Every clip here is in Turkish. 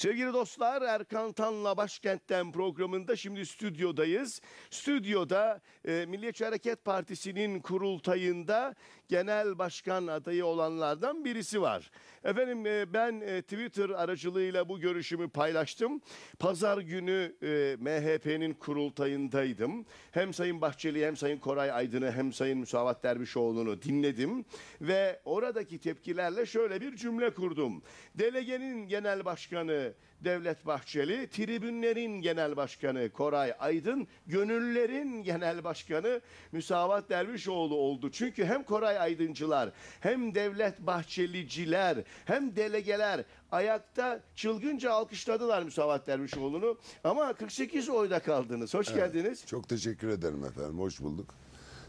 Sevgili dostlar Erkan Tan'la Başkent'ten programında şimdi stüdyodayız. Stüdyoda e, Milliyetçi Hareket Partisi'nin kurultayında genel başkan adayı olanlardan birisi var. Efendim e, ben e, Twitter aracılığıyla bu görüşümü paylaştım. Pazar günü e, MHP'nin kurultayındaydım. Hem Sayın Bahçeli hem Sayın Koray Aydın'ı hem Sayın Müsavat Dervişoğlu'nu dinledim. Ve oradaki tepkilerle şöyle bir cümle kurdum. Delegenin genel başkanı Devlet Bahçeli, Tribünlerin Genel Başkanı Koray Aydın, Gönüllerin Genel Başkanı Müsavat Dervişoğlu oldu. Çünkü hem Koray Aydıncılar, hem Devlet Bahçeliciler, hem delegeler ayakta çılgınca alkışladılar Müsavat Dervişoğlu'nu. Ama 48 oyda kaldınız. Hoş evet, geldiniz. Çok teşekkür ederim efendim. Hoş bulduk.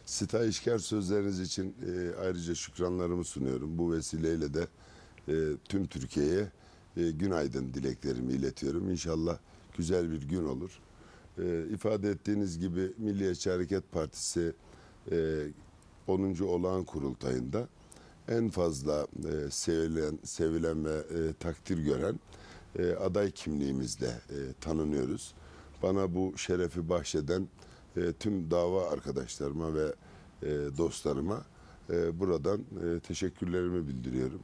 Sitayişkar sözleriniz için e, ayrıca şükranlarımı sunuyorum. Bu vesileyle de e, tüm Türkiye'ye e, günaydın dileklerimi iletiyorum. İnşallah güzel bir gün olur. E, ifade ettiğiniz gibi Milliyetçi Hareket Partisi e, 10. Olağan Kurultayı'nda en fazla e, sevilen, sevilen ve e, takdir gören e, aday kimliğimizle e, tanınıyoruz. Bana bu şerefi bahşeden e, tüm dava arkadaşlarıma ve e, dostlarıma e, buradan e, teşekkürlerimi bildiriyorum.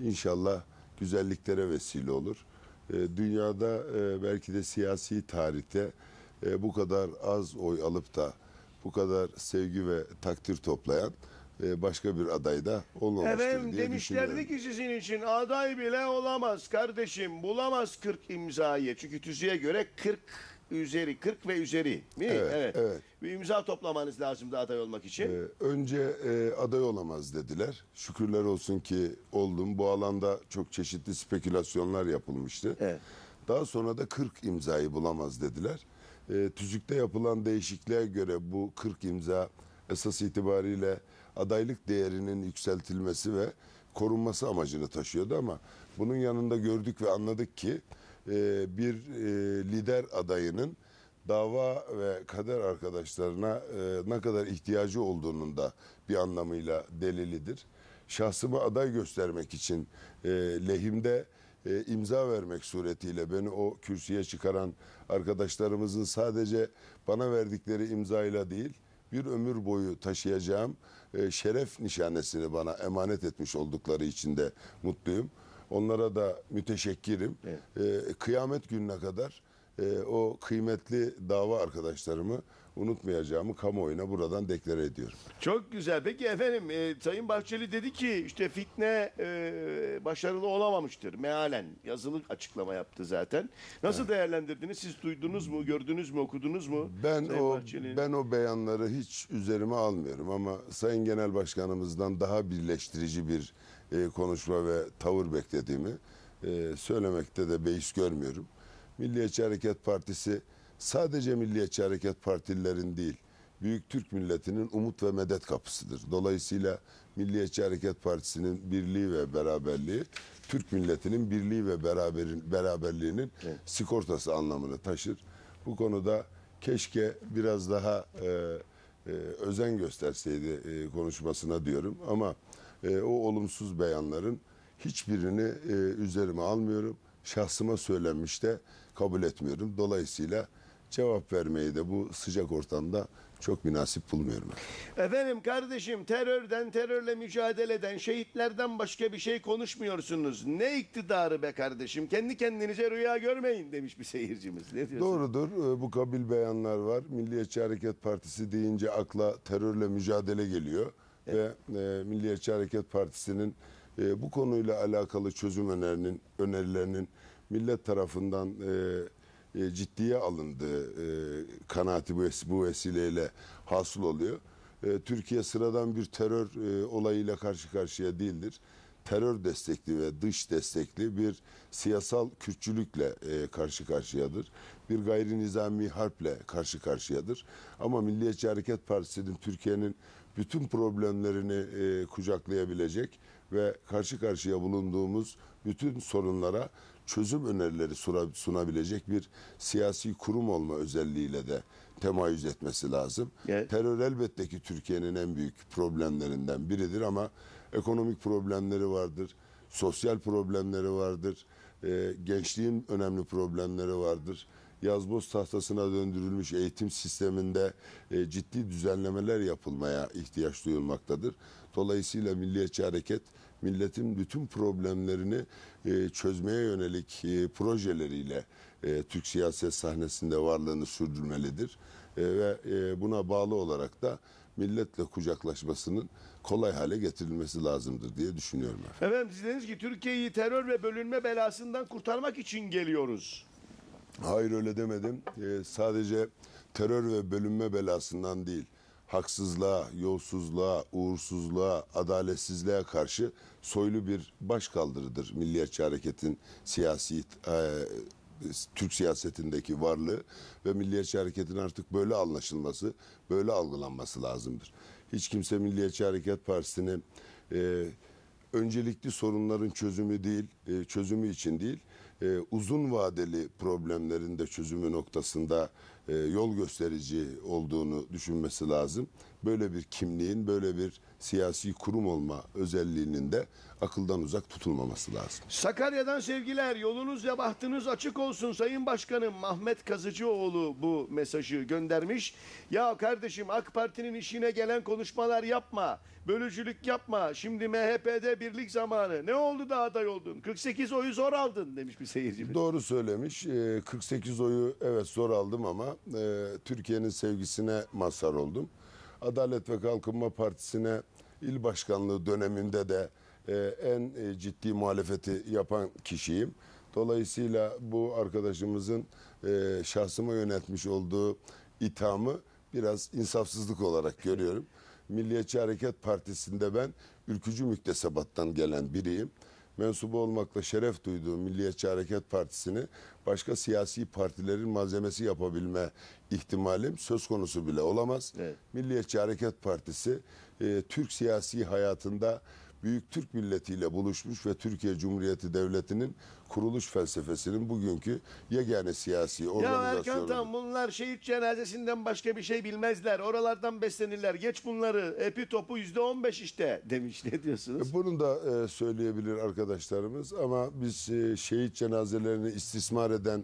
İnşallah güzelliklere vesile olur. E, dünyada e, belki de siyasi tarihte e, bu kadar az oy alıp da bu kadar sevgi ve takdir toplayan başka bir aday da olmamıştır Evet diye demişlerdi ki sizin için aday bile olamaz kardeşim bulamaz 40 imzayı. Çünkü tüzüğe göre 40 üzeri 40 ve üzeri mi? Evet, evet. Bir imza toplamanız lazım da aday olmak için. Ee, önce e, aday olamaz dediler. Şükürler olsun ki oldum. Bu alanda çok çeşitli spekülasyonlar yapılmıştı. Evet. Daha sonra da 40 imzayı bulamaz dediler. E, tüzükte yapılan değişikliğe göre bu 40 imza esas itibariyle adaylık değerinin yükseltilmesi ve korunması amacını taşıyordu ama bunun yanında gördük ve anladık ki e, bir e, lider adayının dava ve kader arkadaşlarına e, ne kadar ihtiyacı olduğunun da bir anlamıyla delilidir. Şahsımı aday göstermek için lehimde imza vermek suretiyle beni o kürsüye çıkaran arkadaşlarımızın sadece bana verdikleri imzayla değil bir ömür boyu taşıyacağım şeref nişanesini bana emanet etmiş oldukları için de mutluyum. Onlara da müteşekkirim. Evet. E, kıyamet gününe kadar e, o kıymetli dava arkadaşlarımı unutmayacağımı kamuoyuna buradan deklare ediyorum. Çok güzel. Peki efendim e, Sayın Bahçeli dedi ki işte fitne e, başarılı olamamıştır. Mealen yazılı açıklama yaptı zaten. Nasıl evet. değerlendirdiniz? Siz duydunuz mu, gördünüz mü, okudunuz mu? Ben Sayın o ben o beyanları hiç üzerime almıyorum ama Sayın Genel Başkanımızdan daha birleştirici bir e, konuşma ve tavır beklediğimi e, söylemekte de beis görmüyorum. Milliyetçi Hareket Partisi sadece Milliyetçi Hareket Partililerin değil, Büyük Türk milletinin umut ve medet kapısıdır. Dolayısıyla Milliyetçi Hareket Partisi'nin birliği ve beraberliği Türk milletinin birliği ve beraberin, beraberliğinin evet. sigortası anlamını taşır. Bu konuda keşke biraz daha e, e, özen gösterseydi e, konuşmasına diyorum ama e, o olumsuz beyanların hiçbirini e, üzerime almıyorum. Şahsıma söylenmiş de kabul etmiyorum. Dolayısıyla cevap vermeyi de bu sıcak ortamda çok münasip bulmuyorum. Efendim kardeşim terörden terörle mücadeleden şehitlerden başka bir şey konuşmuyorsunuz. Ne iktidarı be kardeşim kendi kendinize rüya görmeyin demiş bir seyircimiz. Ne diyorsun? Doğrudur e, bu kabil beyanlar var. Milliyetçi Hareket Partisi deyince akla terörle mücadele geliyor ve e, Milliyetçi Hareket Partisi'nin e, bu konuyla alakalı çözüm önerinin önerilerinin millet tarafından e, e, ciddiye alındığı e, kanaati bu, ves bu vesileyle hasıl oluyor. E, Türkiye sıradan bir terör e, olayıyla karşı karşıya değildir. Terör destekli ve dış destekli bir siyasal küçülükle e, karşı karşıyadır. Bir gayri nizami harple karşı karşıyadır. Ama Milliyetçi Hareket Partisi'nin Türkiye'nin bütün problemlerini e, kucaklayabilecek ve karşı karşıya bulunduğumuz bütün sorunlara çözüm önerileri sunabilecek bir siyasi kurum olma özelliğiyle de temayüz etmesi lazım. Evet. Terör elbette ki Türkiye'nin en büyük problemlerinden biridir ama ekonomik problemleri vardır, sosyal problemleri vardır, e, gençliğin önemli problemleri vardır yazboz tahtasına döndürülmüş eğitim sisteminde e, ciddi düzenlemeler yapılmaya ihtiyaç duyulmaktadır. Dolayısıyla Milliyetçi Hareket milletin bütün problemlerini e, çözmeye yönelik e, projeleriyle e, Türk siyaset sahnesinde varlığını sürdürmelidir. E, ve e, buna bağlı olarak da milletle kucaklaşmasının kolay hale getirilmesi lazımdır diye düşünüyorum. Efendim, efendim siz dediniz ki Türkiye'yi terör ve bölünme belasından kurtarmak için geliyoruz. Hayır öyle demedim. Ee, sadece terör ve bölünme belasından değil, haksızlığa, yolsuzluğa, uğursuzluğa, adaletsizliğe karşı soylu bir başkaldırıdır Milliyetçi Hareket'in siyasi e, Türk siyasetindeki varlığı ve Milliyetçi Hareket'in artık böyle anlaşılması, böyle algılanması lazımdır. Hiç kimse Milliyetçi Hareket partisinin e, öncelikli sorunların çözümü değil, e, çözümü için değil, e, uzun vadeli problemlerin de çözümü noktasında e, yol gösterici olduğunu düşünmesi lazım. Böyle bir kimliğin, böyle bir siyasi kurum olma özelliğinin de akıldan uzak tutulmaması lazım. Sakarya'dan sevgiler. Yolunuz ve bahtınız açık olsun Sayın Başkanım. Mahmet Kazıcıoğlu bu mesajı göndermiş. Ya kardeşim AK Parti'nin işine gelen konuşmalar yapma. Bölücülük yapma. Şimdi MHP'de birlik zamanı. Ne oldu da aday oldun? 48 oyu zor aldın demiş bir seyirci. Doğru söylemiş. 48 ee, oyu evet zor aldım ama e, Türkiye'nin sevgisine mazhar oldum. Adalet ve Kalkınma Partisi'ne il başkanlığı döneminde de e, en e, ciddi muhalefeti yapan kişiyim. Dolayısıyla bu arkadaşımızın e, şahsıma yönetmiş olduğu ithamı biraz insafsızlık olarak görüyorum. Milliyetçi Hareket Partisi'nde ben ülkücü müktesebattan gelen biriyim mensubu olmakla şeref duyduğu Milliyetçi Hareket Partisi'ni başka siyasi partilerin malzemesi yapabilme ihtimalim söz konusu bile olamaz. Evet. Milliyetçi Hareket Partisi e, Türk siyasi hayatında büyük Türk milletiyle buluşmuş ve Türkiye Cumhuriyeti Devleti'nin kuruluş felsefesinin bugünkü yegane siyasi organizasyonu. Ya Erkan tam bunlar şehit cenazesinden başka bir şey bilmezler. Oralardan beslenirler. Geç bunları. Epi topu yüzde on beş işte demiş. Ne diyorsunuz? E, bunu da e, söyleyebilir arkadaşlarımız ama biz e, şehit cenazelerini istismar eden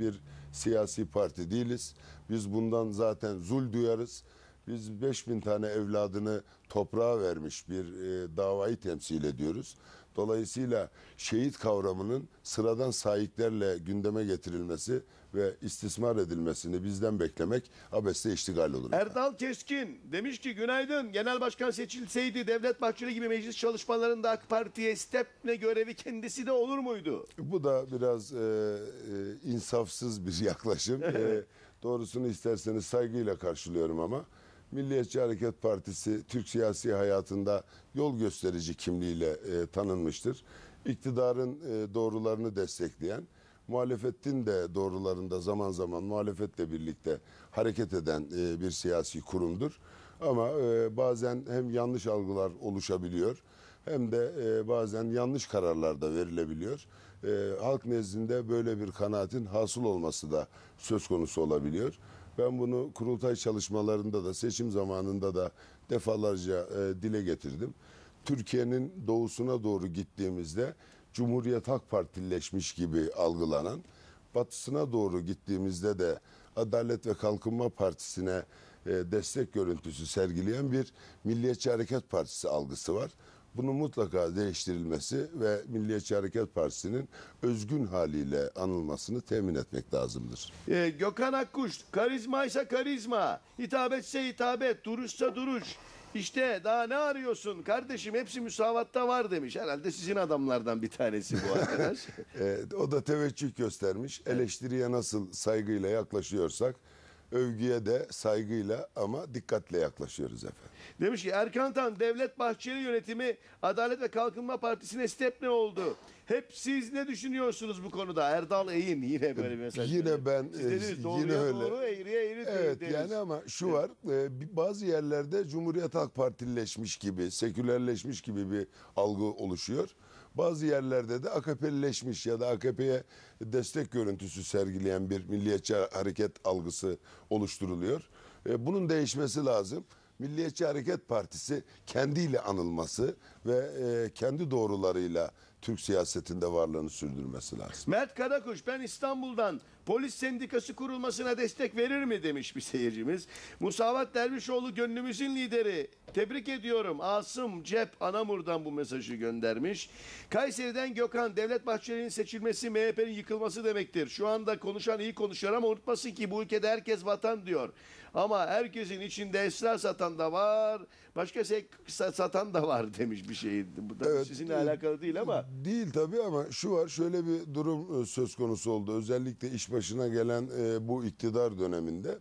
bir siyasi parti değiliz. Biz bundan zaten zul duyarız. Biz 5000 tane evladını toprağa vermiş bir e, davayı temsil ediyoruz. Dolayısıyla şehit kavramının sıradan sahiplerle gündeme getirilmesi ve istismar edilmesini bizden beklemek abeste iştigal olur. Erdal Keskin demiş ki günaydın genel başkan seçilseydi Devlet Bahçeli gibi meclis çalışmalarında AK Parti'ye ne görevi kendisi de olur muydu? Bu da biraz e, e, insafsız bir yaklaşım. e, doğrusunu isterseniz saygıyla karşılıyorum ama. Milliyetçi Hareket Partisi Türk siyasi hayatında yol gösterici kimliğiyle e, tanınmıştır. İktidarın e, doğrularını destekleyen, muhalefetin de doğrularında zaman zaman muhalefetle birlikte hareket eden e, bir siyasi kurumdur. Ama e, bazen hem yanlış algılar oluşabiliyor hem de e, bazen yanlış kararlar da verilebiliyor. E, halk nezdinde böyle bir kanaatin hasıl olması da söz konusu olabiliyor. Ben bunu kurultay çalışmalarında da seçim zamanında da defalarca e, dile getirdim. Türkiye'nin doğusuna doğru gittiğimizde Cumhuriyet Halk Partilileşmiş gibi algılanan, batısına doğru gittiğimizde de Adalet ve Kalkınma Partisi'ne e, destek görüntüsü sergileyen bir Milliyetçi Hareket Partisi algısı var bunun mutlaka değiştirilmesi ve Milliyetçi Hareket Partisi'nin özgün haliyle anılmasını temin etmek lazımdır. Ee, Gökhan Akkuş, karizma ise karizma, hitabetse hitabet, duruşsa duruş. İşte daha ne arıyorsun kardeşim hepsi müsavatta var demiş. Herhalde sizin adamlardan bir tanesi bu arkadaş. e, o da teveccüh göstermiş. Eleştiriye nasıl saygıyla yaklaşıyorsak övgüye de saygıyla ama dikkatle yaklaşıyoruz efendim. Demiş ki Erkan Tan Devlet Bahçeli yönetimi Adalet ve Kalkınma Partisi'ne step ne oldu? Hep siz ne düşünüyorsunuz bu konuda? Erdal Eğin yine böyle bir mesaj. Yine ben Siz e, yine öyle. doğru eğriye eğri Evet deriz. yani ama şu var e, bazı yerlerde Cumhuriyet Halk Partilileşmiş gibi, sekülerleşmiş gibi bir algı oluşuyor. Bazı yerlerde de AKP'lileşmiş ya da AKP'ye destek görüntüsü sergileyen bir milliyetçi hareket algısı oluşturuluyor. E, bunun değişmesi lazım. Milliyetçi Hareket Partisi kendiyle anılması ve e, kendi doğrularıyla Türk siyasetinde varlığını sürdürmesi lazım. Mert Karakuş ben İstanbul'dan polis sendikası kurulmasına destek verir mi demiş bir seyircimiz. Musavat Dervişoğlu gönlümüzün lideri. Tebrik ediyorum. Asım Cep Anamur'dan bu mesajı göndermiş. Kayseri'den Gökhan Devlet Bahçeli'nin seçilmesi MHP'nin yıkılması demektir. Şu anda konuşan iyi konuşuyor ama unutmasın ki bu ülkede herkes vatan diyor. Ama herkesin içinde esrar satan da var, başka şey satan da var demiş bir şey. Bu tabii evet, sizinle değil, alakalı değil ama. Değil tabii ama şu var şöyle bir durum e, söz konusu oldu. Özellikle iş başına gelen e, bu iktidar döneminde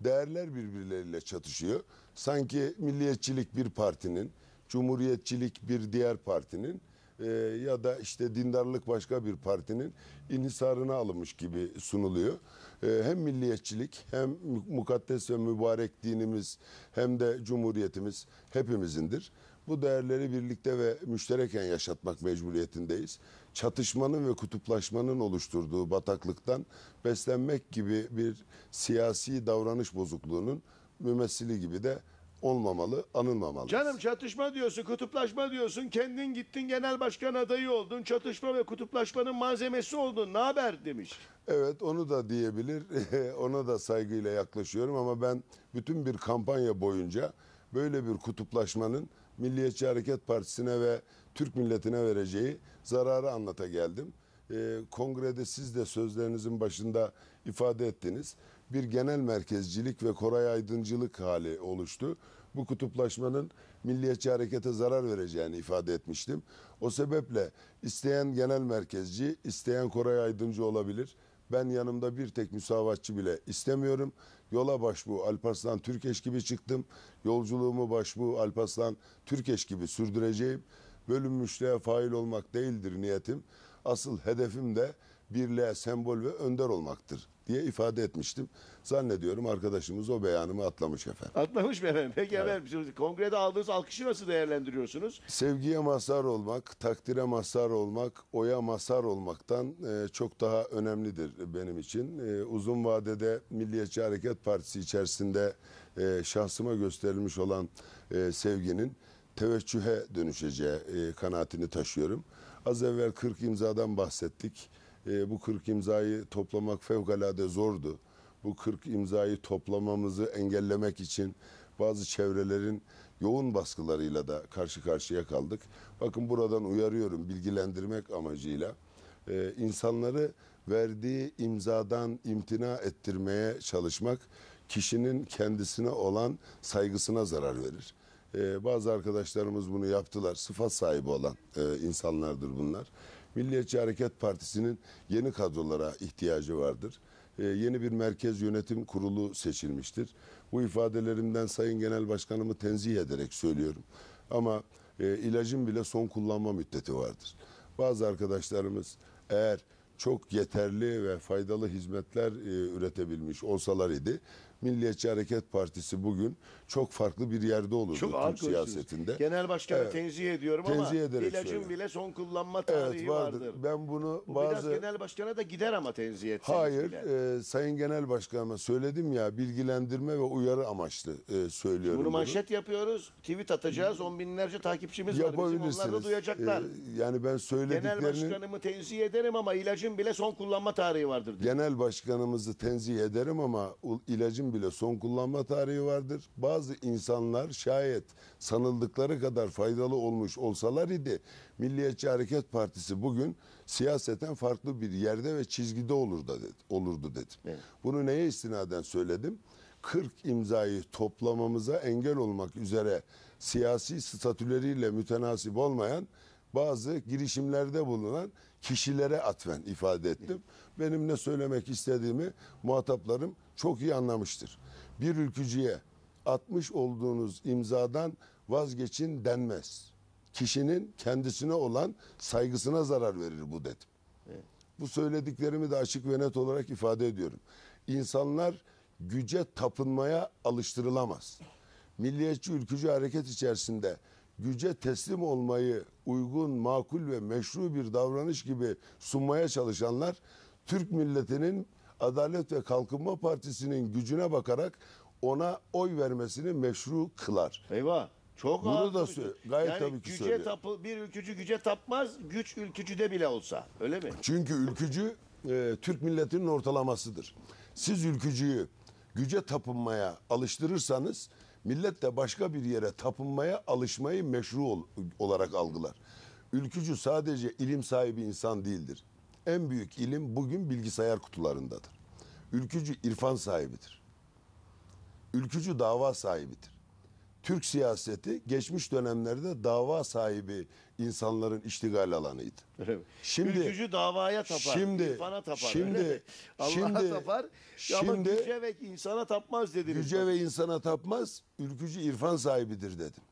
değerler birbirleriyle çatışıyor. Sanki milliyetçilik bir partinin, cumhuriyetçilik bir diğer partinin ee, ya da işte dindarlık başka bir partinin inhisarına alınmış gibi sunuluyor. Ee, hem milliyetçilik hem mukaddes ve mübarek dinimiz hem de cumhuriyetimiz hepimizindir. Bu değerleri birlikte ve müştereken yaşatmak mecburiyetindeyiz. Çatışmanın ve kutuplaşmanın oluşturduğu bataklıktan beslenmek gibi bir siyasi davranış bozukluğunun mümessili gibi de olmamalı, anılmamalı. Canım çatışma diyorsun, kutuplaşma diyorsun. Kendin gittin genel başkan adayı oldun. Çatışma ve kutuplaşmanın malzemesi oldun. Ne haber demiş. Evet onu da diyebilir. Ona da saygıyla yaklaşıyorum ama ben bütün bir kampanya boyunca böyle bir kutuplaşmanın Milliyetçi Hareket Partisi'ne ve Türk milletine vereceği zararı anlata geldim. Ee, kongrede siz de sözlerinizin başında ifade ettiniz bir genel merkezcilik ve Koray Aydıncılık hali oluştu. Bu kutuplaşmanın milliyetçi harekete zarar vereceğini ifade etmiştim. O sebeple isteyen genel merkezci, isteyen Koray Aydıncı olabilir. Ben yanımda bir tek müsavatçı bile istemiyorum. Yola başbu Alparslan Türkeş gibi çıktım. Yolculuğumu başbu Alparslan Türkeş gibi sürdüreceğim. Bölünmüşlüğe fail olmak değildir niyetim. Asıl hedefim de birliğe sembol ve önder olmaktır diye ifade etmiştim. Zannediyorum arkadaşımız o beyanımı atlamış efendim. Atlamış mı efendim? Peki evet. kongrede aldığınız alkışı nasıl değerlendiriyorsunuz? Sevgiye mazhar olmak, takdire mazhar olmak, oya mazhar olmaktan e, çok daha önemlidir benim için. E, uzun vadede Milliyetçi Hareket Partisi içerisinde e, şahsıma gösterilmiş olan sevginin teveccühe dönüşeceği e, kanaatini taşıyorum. Az evvel 40 imzadan bahsettik. Ee, bu 40 imzayı toplamak fevkalade zordu. Bu 40 imzayı toplamamızı engellemek için bazı çevrelerin yoğun baskılarıyla da karşı karşıya kaldık. Bakın buradan uyarıyorum bilgilendirmek amacıyla. E, insanları verdiği imzadan imtina ettirmeye çalışmak kişinin kendisine olan saygısına zarar verir. Ee, bazı arkadaşlarımız bunu yaptılar. Sıfat sahibi olan e, insanlardır bunlar. Milliyetçi Hareket Partisi'nin yeni kadrolara ihtiyacı vardır. Ee, yeni bir merkez yönetim kurulu seçilmiştir. Bu ifadelerimden Sayın Genel Başkanımı tenzih ederek söylüyorum. Ama e, ilacın bile son kullanma müddeti vardır. Bazı arkadaşlarımız eğer çok yeterli ve faydalı hizmetler e, üretebilmiş olsalar idi Milliyetçi Hareket Partisi bugün çok farklı bir yerde olurdu çok Türk siyasetinde. Genel Başkanı evet. tenzih ediyorum tenzih ama ilacın söyleyeyim. bile son kullanma tarihi evet, vardır. vardır. Ben bunu Bu bazı... biraz Genel Başkan'a da gider ama tenzih etseniz Hayır, bile. e, Sayın Genel Başkan'a söyledim ya bilgilendirme ve uyarı amaçlı e, söylüyorum. Bunu manşet yapıyoruz, tweet atacağız, on binlerce takipçimiz var bizim onlar da e, duyacaklar. E, yani ben söylediklerini... Genel Başkanımı tenzih ederim ama ilacın bile son kullanma tarihi vardır. Diye. Genel Başkanımızı tenzih ederim ama ilacın ilaçların bile son kullanma tarihi vardır. Bazı insanlar şayet sanıldıkları kadar faydalı olmuş olsalar idi Milliyetçi Hareket Partisi bugün siyaseten farklı bir yerde ve çizgide olur da dedi, olurdu dedim. Evet. Bunu neye istinaden söyledim? 40 imzayı toplamamıza engel olmak üzere siyasi statüleriyle mütenasip olmayan bazı girişimlerde bulunan kişilere atfen ifade ettim. Benim ne söylemek istediğimi muhataplarım çok iyi anlamıştır. Bir ülkücüye atmış olduğunuz imzadan vazgeçin denmez. Kişinin kendisine olan saygısına zarar verir bu dedim. Bu söylediklerimi de açık ve net olarak ifade ediyorum. İnsanlar güce tapınmaya alıştırılamaz. Milliyetçi ülkücü hareket içerisinde güce teslim olmayı uygun, makul ve meşru bir davranış gibi sunmaya çalışanlar Türk milletinin Adalet ve Kalkınma Partisi'nin gücüne bakarak ona oy vermesini meşru kılar. Eyvah. Çok Bunu da gayet yani tabii ki güce söylüyor. Tapı, bir ülkücü güce tapmaz, güç ülkücüde bile olsa. Öyle mi? Çünkü ülkücü e, Türk milletinin ortalamasıdır. Siz ülkücüyü güce tapınmaya alıştırırsanız Millet de başka bir yere tapınmaya alışmayı meşru ol, olarak algılar. Ülkücü sadece ilim sahibi insan değildir. En büyük ilim bugün bilgisayar kutularındadır. Ülkücü irfan sahibidir. Ülkücü dava sahibidir. Türk siyaseti geçmiş dönemlerde dava sahibi insanların iştigal alanıydı. Şimdi ülkücü davaya tapar, şimdi, irfana tapar. Şimdi Allah'a tapar şimdi, ama güce ve insana tapmaz dedim. Güce ve insana tapmaz, ülkücü irfan sahibidir dedim.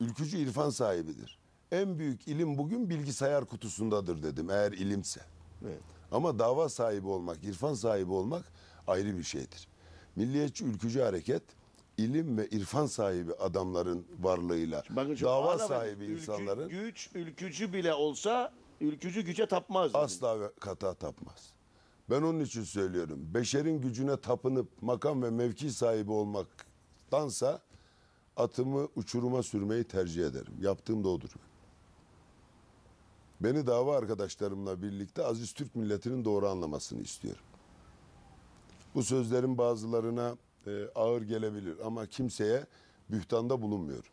Ülkücü irfan sahibidir. En büyük ilim bugün bilgisayar kutusundadır dedim eğer ilimse. Evet. Ama dava sahibi olmak, irfan sahibi olmak ayrı bir şeydir. Milliyetçi ülkücü hareket ilim ve irfan sahibi adamların varlığıyla, Bakın şu dava sahibi ülkü- insanların Güç, ülkücü bile olsa ülkücü güce tapmaz. asla ve kata tapmaz. Ben onun için söylüyorum. Beşerin gücüne tapınıp makam ve mevki sahibi olmaktansa atımı uçuruma sürmeyi tercih ederim. Yaptığım da odur. Beni dava arkadaşlarımla birlikte Aziz Türk milletinin doğru anlamasını istiyorum. Bu sözlerin bazılarına e, ağır gelebilir ama kimseye bühtanda bulunmuyorum.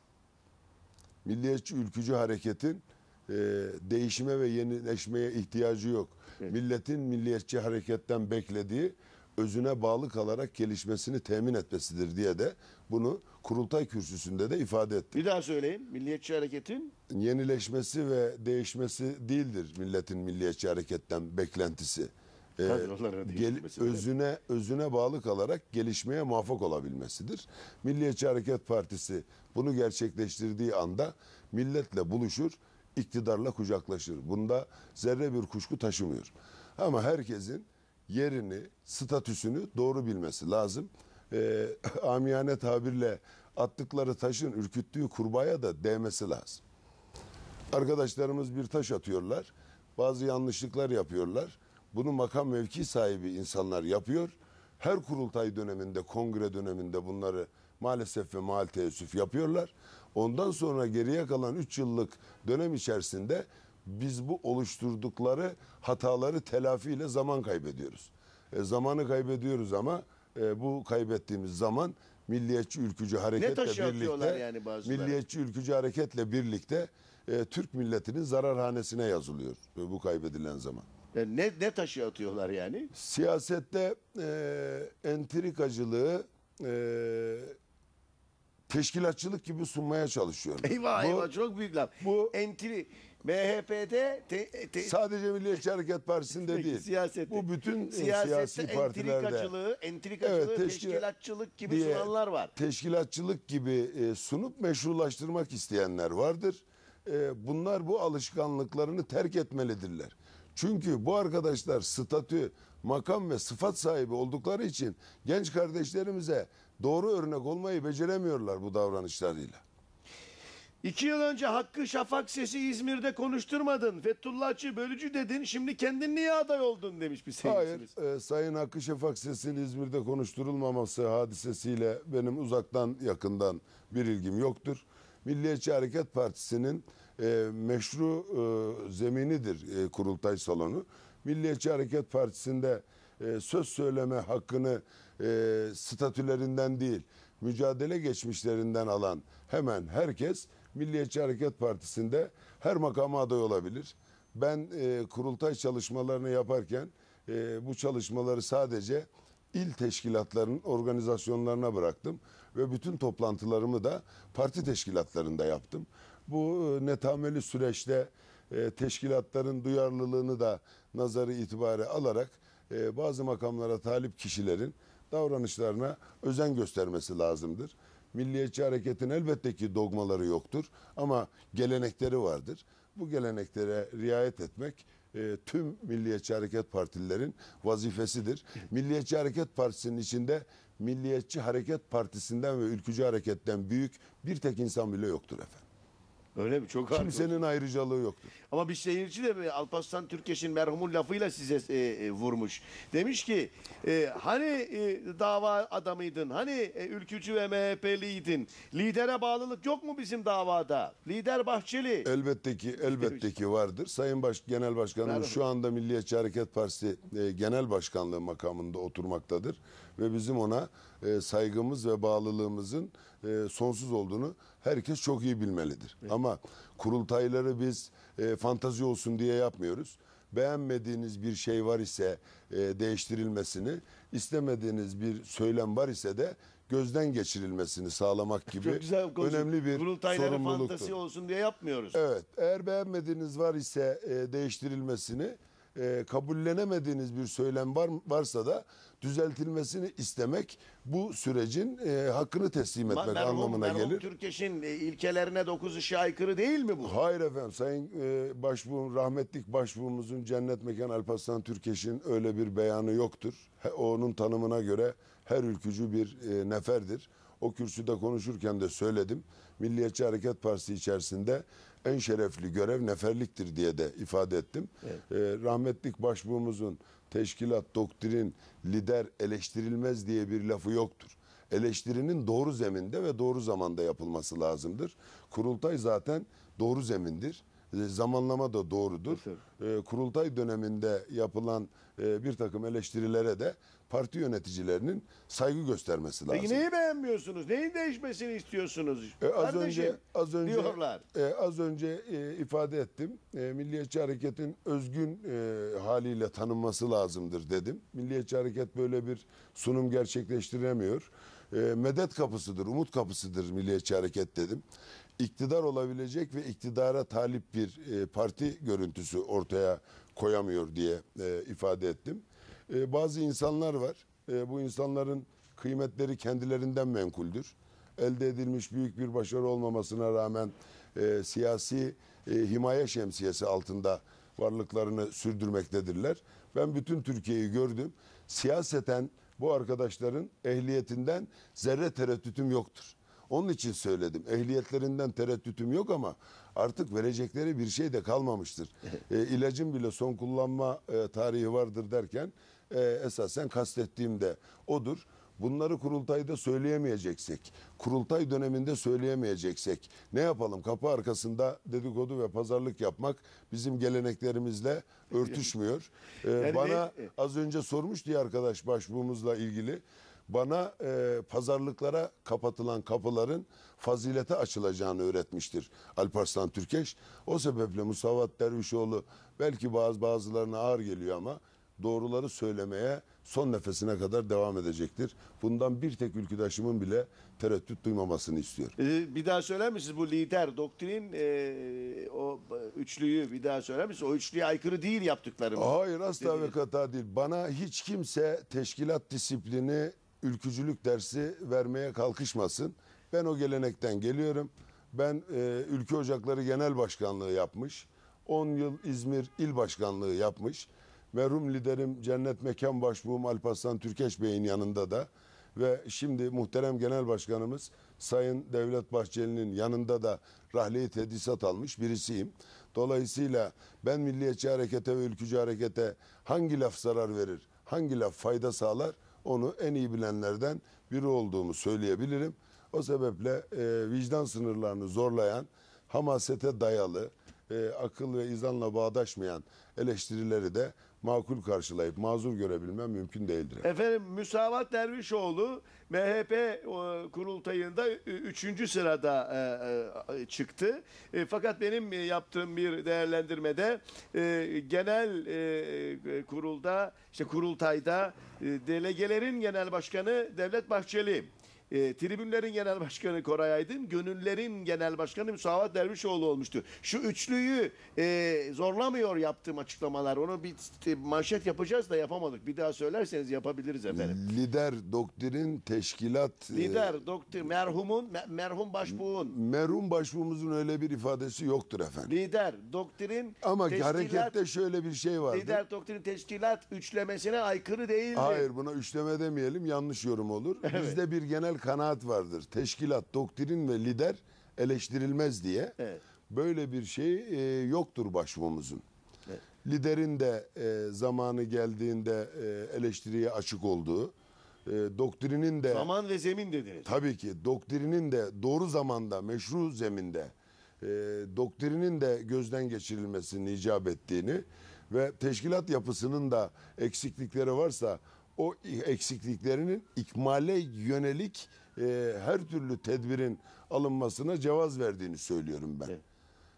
Milliyetçi ülkücü hareketin e, değişime ve yenileşmeye ihtiyacı yok. Milletin milliyetçi hareketten beklediği özüne bağlı kalarak gelişmesini temin etmesidir diye de bunu kurultay kürsüsünde de ifade ettim. Bir daha söyleyin. Milliyetçi hareketin yenileşmesi ve değişmesi değildir milletin milliyetçi hareketten beklentisi. Ee, gel, özüne özüne bağlı kalarak gelişmeye muvaffak olabilmesidir. Milliyetçi Hareket Partisi bunu gerçekleştirdiği anda milletle buluşur, iktidarla kucaklaşır. Bunda zerre bir kuşku taşımıyor. Ama herkesin yerini, statüsünü doğru bilmesi lazım. E, amiyane tabirle attıkları taşın ürküttüğü kurbağaya da değmesi lazım. Arkadaşlarımız bir taş atıyorlar. Bazı yanlışlıklar yapıyorlar bunu makam mevki sahibi insanlar yapıyor. Her kurultay döneminde, kongre döneminde bunları maalesef ve maal teessüf yapıyorlar. Ondan sonra geriye kalan 3 yıllık dönem içerisinde biz bu oluşturdukları hataları telafi ile zaman kaybediyoruz. E, zamanı kaybediyoruz ama e, bu kaybettiğimiz zaman milliyetçi ülkücü hareketle birlikte yani milliyetçi ülkücü hareketle birlikte e, Türk milletinin zararhanesine yazılıyor e, bu kaybedilen zaman. Yani e, ne, ne taşı atıyorlar yani? Siyasette e, entrikacılığı e, teşkilatçılık gibi sunmaya çalışıyorlar. Eyvah bu, eyvah çok büyük laf. Bu entri MHP'de te, te, sadece Milliyetçi Hareket Partisi'nde değil. Siyasette. Bu bütün e, siyasette siyasi partilerde. Entrikacılığı, entrikacılığı evet, teşkil, teşkilatçılık gibi diye, sunanlar var. Teşkilatçılık gibi e, sunup meşrulaştırmak isteyenler vardır. E, bunlar bu alışkanlıklarını terk etmelidirler. Çünkü bu arkadaşlar statü, makam ve sıfat sahibi oldukları için genç kardeşlerimize doğru örnek olmayı beceremiyorlar bu davranışlarıyla. İki yıl önce Hakkı Şafak Sesi İzmir'de konuşturmadın. Fethullahçı bölücü dedin. Şimdi kendin niye aday oldun demiş bir seyircimiz. Hayır. E, Sayın Hakkı Şafak Sesi'nin İzmir'de konuşturulmaması hadisesiyle benim uzaktan yakından bir ilgim yoktur. Milliyetçi Hareket Partisi'nin e, meşru e, zeminidir e, kurultay salonu. Milliyetçi Hareket Partisi'nde e, söz söyleme hakkını e, statülerinden değil, mücadele geçmişlerinden alan hemen herkes Milliyetçi Hareket Partisi'nde her makama aday olabilir. Ben e, kurultay çalışmalarını yaparken e, bu çalışmaları sadece il teşkilatlarının organizasyonlarına bıraktım ve bütün toplantılarımı da parti teşkilatlarında yaptım bu e, netameli süreçte e, teşkilatların duyarlılığını da nazarı itibari alarak e, bazı makamlara talip kişilerin davranışlarına özen göstermesi lazımdır. Milliyetçi hareketin elbette ki dogmaları yoktur ama gelenekleri vardır. Bu geleneklere riayet etmek tüm Milliyetçi Hareket Partililerin vazifesidir. Milliyetçi Hareket Partisi'nin içinde Milliyetçi Hareket Partisi'nden ve Ülkücü Hareket'ten büyük bir tek insan bile yoktur efendim. Öyle mi? Çok harika. Kimsenin ayrıcalığı yoktur. Ama bir seyirci de Alparslan Türkeş'in merhumun lafıyla size e, e, vurmuş. Demiş ki e, hani e, dava adamıydın, hani e, ülkücü ve MHP'liydin. Lidere bağlılık yok mu bizim davada? Lider Bahçeli. Elbette ki, elbette Demiş. ki vardır. Sayın Baş, Genel Başkanımız Merhum. şu anda Milliyetçi Hareket Partisi e, Genel Başkanlığı makamında oturmaktadır. Ve bizim ona e, saygımız ve bağlılığımızın e, sonsuz olduğunu herkes çok iyi bilmelidir. Evet. Ama kurultayları biz e, fantazi olsun diye yapmıyoruz. Beğenmediğiniz bir şey var ise e, değiştirilmesini, istemediğiniz bir söylem var ise de gözden geçirilmesini sağlamak gibi Çok güzel önemli bir Kurultayları fantazi olsun diye yapmıyoruz. Evet, eğer beğenmediğiniz var ise e, değiştirilmesini e, kabullenemediğiniz bir söylem var varsa da düzeltilmesini istemek bu sürecin e, hakkını teslim etmek merhum, anlamına merhum gelir. Türkeş'in e, ilkelerine dokuz işe aykırı değil mi bu? Hayır efendim. Sayın e, Başbuğum, rahmetlik Başbuğumuzun Cennet Mekan Alparslan Türkeş'in öyle bir beyanı yoktur. He, onun tanımına göre her ülkücü bir e, neferdir. O kürsüde konuşurken de söyledim. Milliyetçi Hareket Partisi içerisinde en şerefli görev neferliktir diye de ifade ettim. Evet. Ee, rahmetlik başbuğumuzun teşkilat, doktrin, lider eleştirilmez diye bir lafı yoktur. Eleştirinin doğru zeminde ve doğru zamanda yapılması lazımdır. Kurultay zaten doğru zemindir ee, zamanlama da doğrudur. E, kurultay döneminde yapılan e, bir takım eleştirilere de parti yöneticilerinin saygı göstermesi lazım. Peki neyi beğenmiyorsunuz? Neyin değişmesini istiyorsunuz? E, az önce az önce diyorlar. E, az önce e, ifade ettim. E, Milliyetçi hareketin özgün e, haliyle tanınması lazımdır dedim. Milliyetçi hareket böyle bir sunum gerçekleştiremiyor. E, medet kapısıdır, umut kapısıdır Milliyetçi hareket dedim İktidar olabilecek ve iktidara talip bir e, parti görüntüsü ortaya koyamıyor diye e, ifade ettim e, bazı insanlar var. E, bu insanların kıymetleri kendilerinden menkuldür. Elde edilmiş büyük bir başarı olmamasına rağmen e, siyasi e, himaye şemsiyesi altında varlıklarını sürdürmektedirler. Ben bütün Türkiye'yi gördüm. Siyaseten bu arkadaşların ehliyetinden zerre tereddütüm yoktur. Onun için söyledim. Ehliyetlerinden tereddütüm yok ama artık verecekleri bir şey de kalmamıştır. E, ilacın bile son kullanma e, tarihi vardır derken e, esasen kastettiğim de odur. Bunları kurultayda söyleyemeyeceksek, kurultay döneminde söyleyemeyeceksek ne yapalım? Kapı arkasında dedikodu ve pazarlık yapmak bizim geleneklerimizle örtüşmüyor. Ee, yani bana ne? az önce sormuş diye arkadaş başbuğumuzla ilgili bana e, pazarlıklara kapatılan kapıların fazilete açılacağını öğretmiştir Alparslan Türkeş. O sebeple Musavat Dervişoğlu belki bazı bazılarına ağır geliyor ama doğruları söylemeye son nefesine kadar devam edecektir. Bundan bir tek ülküdaşımın bile tereddüt duymamasını istiyor. Ee, bir daha söyler misiniz bu lider doktrin e, o üçlüyü bir daha söyler misiniz? O üçlüye aykırı değil yaptıklarımız. Hayır asla ve kata değil. Bana hiç kimse teşkilat disiplini ülkücülük dersi vermeye kalkışmasın. Ben o gelenekten geliyorum. Ben e, Ülke Ocakları Genel Başkanlığı yapmış. 10 yıl İzmir İl Başkanlığı yapmış ve Rum liderim Cennet Mekan Başbuğum Alparslan Türkeş Bey'in yanında da ve şimdi muhterem genel başkanımız Sayın Devlet Bahçeli'nin yanında da rahleyi tedrisat almış birisiyim. Dolayısıyla ben Milliyetçi Harekete ve Ülkücü Harekete hangi laf zarar verir, hangi laf fayda sağlar onu en iyi bilenlerden biri olduğumu söyleyebilirim. O sebeple e, vicdan sınırlarını zorlayan, hamasete dayalı, e, akıl ve izanla bağdaşmayan eleştirileri de makul karşılayıp mazur görebilmem mümkün değildir. Efendim Müsavat Dervişoğlu MHP e, kurultayında 3. sırada e, çıktı. E, fakat benim e, yaptığım bir değerlendirmede e, genel e, e, kurulda işte kurultayda e, delegelerin genel başkanı Devlet Bahçeli e, Tribünlerin Genel Başkanı Koray Aydın, Gönüllerin Genel Başkanı Müsavat Dervişoğlu olmuştu. Şu üçlüyü e, zorlamıyor yaptığım açıklamalar. Onu bir e, manşet yapacağız da yapamadık. Bir daha söylerseniz yapabiliriz efendim. Lider, doktrin, teşkilat. E, Lider, doktor, merhumun, merhum başbuğun. merhum başbuğumuzun öyle bir ifadesi yoktur efendim. Lider, doktrin, Ama teşkilat- harekette şöyle bir şey vardı. Lider, doktrin, teşkilat üçlemesine aykırı değil. Hayır buna üçleme demeyelim yanlış yorum olur. Bizde bir genel kanaat vardır. Teşkilat, doktrin ve lider eleştirilmez diye. Evet. Böyle bir şey e, yoktur başvurumuzun. Evet. Liderin de e, zamanı geldiğinde e, eleştiriye açık olduğu, e, doktrinin de... Zaman ve zemin dediniz. Tabii ki doktrinin de doğru zamanda, meşru zeminde, e, doktrinin de gözden geçirilmesini icap ettiğini ve teşkilat yapısının da eksiklikleri varsa o eksikliklerinin ikmale yönelik e, her türlü tedbirin alınmasına cevaz verdiğini söylüyorum ben. Evet.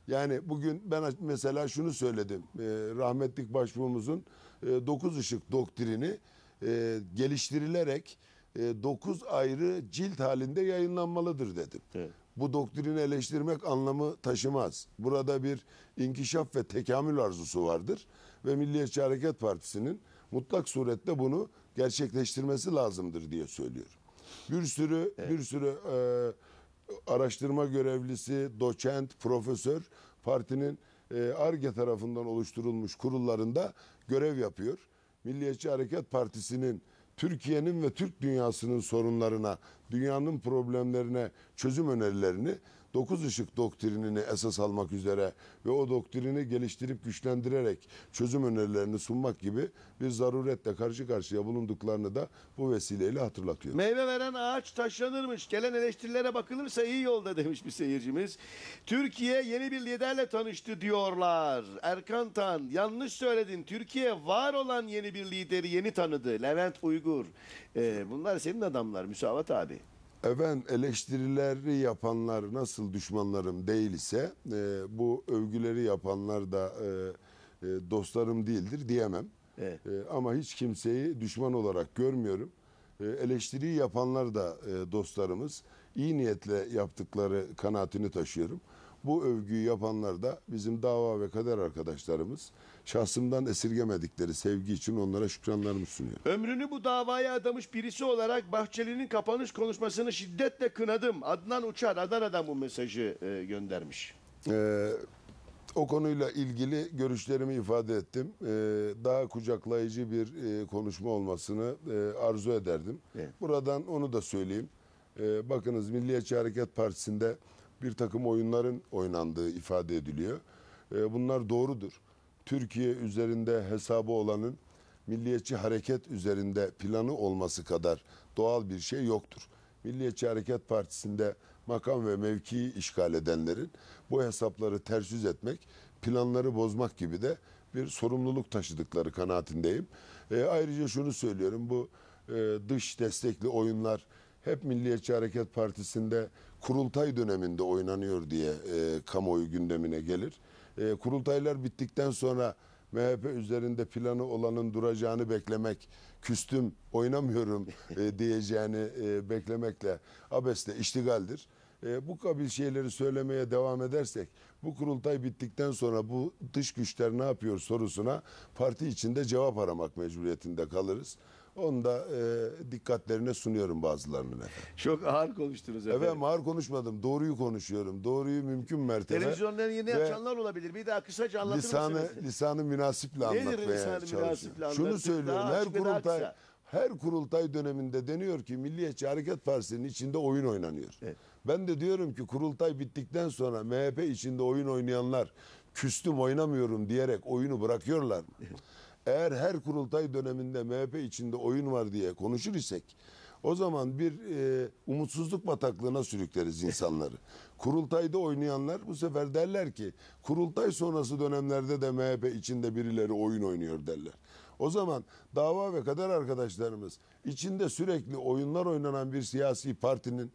Yani bugün ben mesela şunu söyledim. E, rahmetlik başbuğumuzun e, 9 ışık doktrini e, geliştirilerek e, 9 ayrı cilt halinde yayınlanmalıdır dedim. Evet. Bu doktrini eleştirmek anlamı taşımaz. Burada bir inkişaf ve tekamül arzusu vardır ve Milliyetçi Hareket Partisi'nin mutlak surette bunu gerçekleştirmesi lazımdır diye söylüyor. Bir sürü evet. bir sürü e, araştırma görevlisi, doçent, profesör partinin e, ARGE e, tarafından oluşturulmuş kurullarında görev yapıyor. Milliyetçi Hareket Partisi'nin Türkiye'nin ve Türk dünyasının sorunlarına, dünyanın problemlerine çözüm önerilerini dokuz ışık doktrinini esas almak üzere ve o doktrini geliştirip güçlendirerek çözüm önerilerini sunmak gibi bir zaruretle karşı karşıya bulunduklarını da bu vesileyle hatırlatıyor. Meyve veren ağaç taşlanırmış. Gelen eleştirilere bakılırsa iyi yolda demiş bir seyircimiz. Türkiye yeni bir liderle tanıştı diyorlar. Erkan Tan yanlış söyledin. Türkiye var olan yeni bir lideri yeni tanıdı. Levent Uygur. Ee, bunlar senin adamlar Müsavat abi. Efendim eleştirileri yapanlar nasıl düşmanlarım değil ise e, bu övgüleri yapanlar da e, e, dostlarım değildir diyemem. Evet. E, ama hiç kimseyi düşman olarak görmüyorum. E, eleştiriyi yapanlar da e, dostlarımız. İyi niyetle yaptıkları kanaatini taşıyorum. Bu övgüyü yapanlar da bizim dava ve kader arkadaşlarımız. Şahsımdan esirgemedikleri sevgi için onlara şükranlarımı sunuyor. Ömrünü bu davaya adamış birisi olarak Bahçeli'nin kapanış konuşmasını şiddetle kınadım. Adnan Uçar Adana'dan bu mesajı e, göndermiş. Ee, o konuyla ilgili görüşlerimi ifade ettim. Ee, daha kucaklayıcı bir e, konuşma olmasını e, arzu ederdim. Evet. Buradan onu da söyleyeyim. Ee, bakınız Milliyetçi Hareket Partisi'nde bir takım oyunların oynandığı ifade ediliyor. E, bunlar doğrudur. Türkiye üzerinde hesabı olanın milliyetçi hareket üzerinde planı olması kadar doğal bir şey yoktur. Milliyetçi Hareket Partisi'nde makam ve mevkiyi işgal edenlerin bu hesapları ters yüz etmek, planları bozmak gibi de bir sorumluluk taşıdıkları kanaatindeyim. E, ayrıca şunu söylüyorum bu e, dış destekli oyunlar hep Milliyetçi Hareket Partisi'nde kurultay döneminde oynanıyor diye e, kamuoyu gündemine gelir. E, kurultaylar bittikten sonra MHP üzerinde planı olanın duracağını beklemek, küstüm oynamıyorum e, diyeceğini e, beklemekle abeste iştigaldir. E, bu kabil şeyleri söylemeye devam edersek bu kurultay bittikten sonra bu dış güçler ne yapıyor sorusuna parti içinde cevap aramak mecburiyetinde kalırız. Onu da e, dikkatlerine sunuyorum bazılarının Çok ağır konuştunuz efendim. Efendim ağır konuşmadım. Doğruyu konuşuyorum. Doğruyu mümkün mertebe. Televizyonların yeni ve açanlar olabilir. Bir daha kısaca anlatır lisanı, mısınız? Lisanı münasiple Nedir anlatmaya lisanı çalışıyorum. Münasiple Şunu söylüyorum. her kurultay, her kurultay döneminde deniyor ki Milliyetçi Hareket Partisi'nin içinde oyun oynanıyor. Evet. Ben de diyorum ki kurultay bittikten sonra MHP içinde oyun oynayanlar küstüm oynamıyorum diyerek oyunu bırakıyorlar mı? eğer her kurultay döneminde MHP içinde oyun var diye konuşur isek o zaman bir e, umutsuzluk bataklığına sürükleriz insanları. Kurultayda oynayanlar bu sefer derler ki kurultay sonrası dönemlerde de MHP içinde birileri oyun oynuyor derler. O zaman dava ve kader arkadaşlarımız içinde sürekli oyunlar oynanan bir siyasi partinin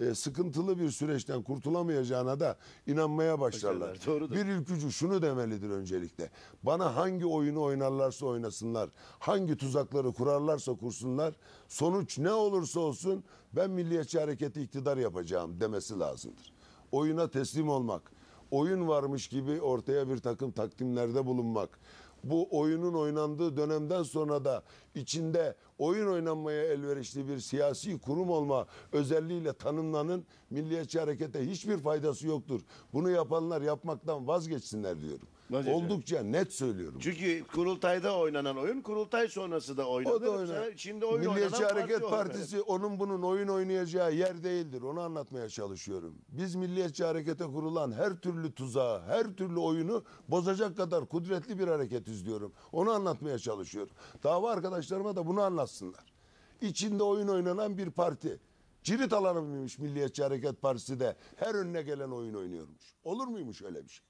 e, sıkıntılı bir süreçten kurtulamayacağına da inanmaya başlarlar. başlarlar doğrudur. Bir ülkücü şunu demelidir öncelikle. Bana hangi oyunu oynarlarsa oynasınlar, hangi tuzakları kurarlarsa kursunlar, sonuç ne olursa olsun ben Milliyetçi Hareketi iktidar yapacağım demesi lazımdır. Oyuna teslim olmak, oyun varmış gibi ortaya bir takım takdimlerde bulunmak, bu oyunun oynandığı dönemden sonra da içinde oyun oynanmaya elverişli bir siyasi kurum olma özelliğiyle tanımlanın Milliyetçi Hareket'e hiçbir faydası yoktur. Bunu yapanlar yapmaktan vazgeçsinler diyorum. Vaziyet Oldukça net söylüyorum. Çünkü kurultayda oynanan oyun kurultay sonrası da oynanır. O da oynar. Şimdi oyun Milliyetçi oynanan Hareket parti Partisi oynar. onun bunun oyun oynayacağı yer değildir. Onu anlatmaya çalışıyorum. Biz Milliyetçi Hareket'e kurulan her türlü tuzağı, her türlü oyunu bozacak kadar kudretli bir hareket izliyorum. Onu anlatmaya çalışıyorum. Dava arkadaşlarıma da bunu anlatsınlar. İçinde oyun oynanan bir parti. Cirit alanı mıymış Milliyetçi Hareket Partisi de her önüne gelen oyun oynuyormuş. Olur muymuş öyle bir şey?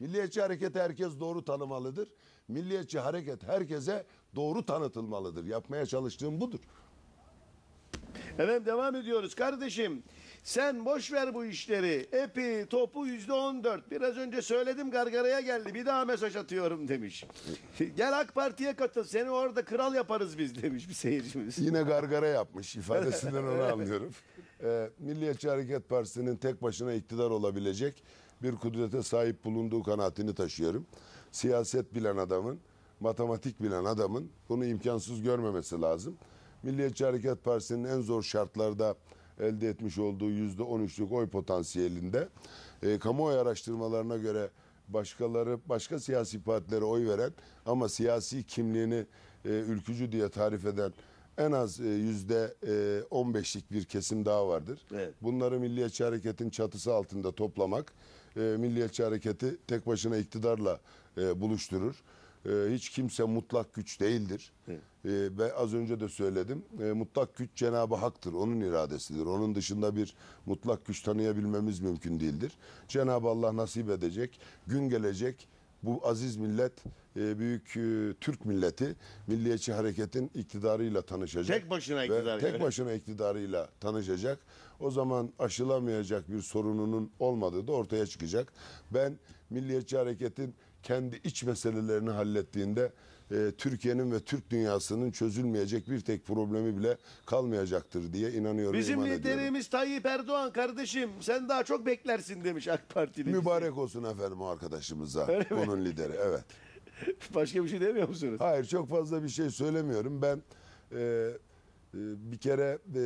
Milliyetçi hareket herkes doğru tanımalıdır. Milliyetçi hareket herkese doğru tanıtılmalıdır. Yapmaya çalıştığım budur. Evet devam ediyoruz kardeşim. Sen boş ver bu işleri. Epi topu yüzde on dört. Biraz önce söyledim gargaraya geldi. Bir daha mesaj atıyorum demiş. Gel AK Parti'ye katıl. Seni orada kral yaparız biz demiş bir seyircimiz. Yine gargara yapmış. ifadesinden onu anlıyorum. Ee, Milliyetçi Hareket Partisi'nin tek başına iktidar olabilecek bir kudrete sahip bulunduğu kanaatini taşıyorum. Siyaset bilen adamın, matematik bilen adamın bunu imkansız görmemesi lazım. Milliyetçi Hareket Partisi'nin en zor şartlarda elde etmiş olduğu yüzde %13'lük oy potansiyelinde e, kamuoyu araştırmalarına göre başkaları başka siyasi partilere oy veren ama siyasi kimliğini e, ülkücü diye tarif eden en az e, yüzde 15'lik e, bir kesim daha vardır. Evet. Bunları Milliyetçi Hareket'in çatısı altında toplamak e, Milliyetçi Hareketi tek başına iktidarla e, buluşturur. E, hiç kimse mutlak güç değildir. E, ve az önce de söyledim. mutlak güç Cenab-ı Hak'tır. Onun iradesidir. Onun dışında bir mutlak güç tanıyabilmemiz mümkün değildir. Cenab-ı Allah nasip edecek. Gün gelecek bu aziz millet e, büyük e, Türk milleti milliyetçi hareketin iktidarıyla tanışacak. Tek başına iktidarıyla. Tek başına iktidarıyla tanışacak. O zaman aşılamayacak bir sorununun olmadığı da ortaya çıkacak. Ben milliyetçi hareketin kendi iç meselelerini hallettiğinde e, Türkiye'nin ve Türk dünyasının çözülmeyecek bir tek problemi bile kalmayacaktır diye inanıyorum. Bizim liderimiz ediyorum. Tayyip Erdoğan kardeşim sen daha çok beklersin demiş AK Partili. Mübarek olsun efendim o arkadaşımıza. Öyle onun mi? lideri evet. Başka bir şey demiyor musunuz? Hayır çok fazla bir şey söylemiyorum. Ben e, e, bir kere e,